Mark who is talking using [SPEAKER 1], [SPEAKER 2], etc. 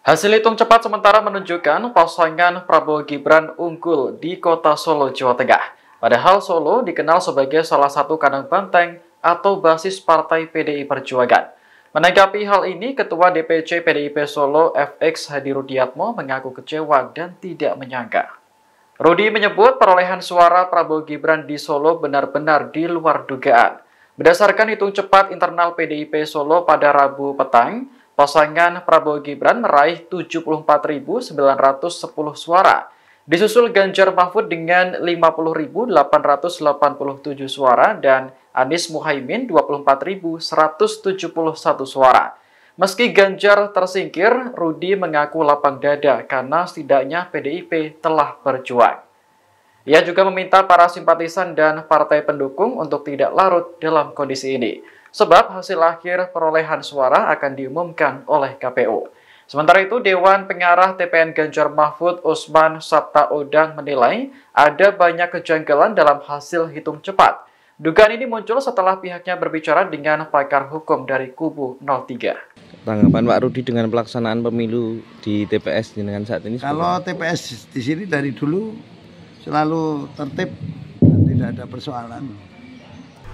[SPEAKER 1] Hasil hitung cepat sementara menunjukkan pasangan Prabowo Gibran unggul di kota Solo, Jawa Tengah. Padahal Solo dikenal sebagai salah satu kandang banteng atau basis partai PDI Perjuangan. Menanggapi hal ini, Ketua DPC PDIP Solo FX Hadi Rudiatmo mengaku kecewa dan tidak menyangka. Rudi menyebut perolehan suara Prabowo Gibran di Solo benar-benar di luar dugaan. Berdasarkan hitung cepat internal PDIP Solo pada Rabu petang, Pasangan Prabowo Gibran meraih 74.910 suara, disusul Ganjar Mahfud dengan 50.887 suara dan Anies Muhaimin 24.171 suara. Meski Ganjar tersingkir, Rudi mengaku lapang dada karena setidaknya PDIP telah berjuang. Ia juga meminta para simpatisan dan partai pendukung untuk tidak larut dalam kondisi ini sebab hasil akhir perolehan suara akan diumumkan oleh KPU. Sementara itu, Dewan Pengarah TPN Ganjar Mahfud Usman Sabta Odang menilai ada banyak kejanggalan dalam hasil hitung cepat. Dugaan ini muncul setelah pihaknya berbicara dengan pakar hukum dari kubu 03.
[SPEAKER 2] Tanggapan Pak Rudi dengan pelaksanaan pemilu di TPS dengan saat ini? Kalau
[SPEAKER 1] TPS di sini dari dulu
[SPEAKER 2] selalu tertib dan tidak ada persoalan.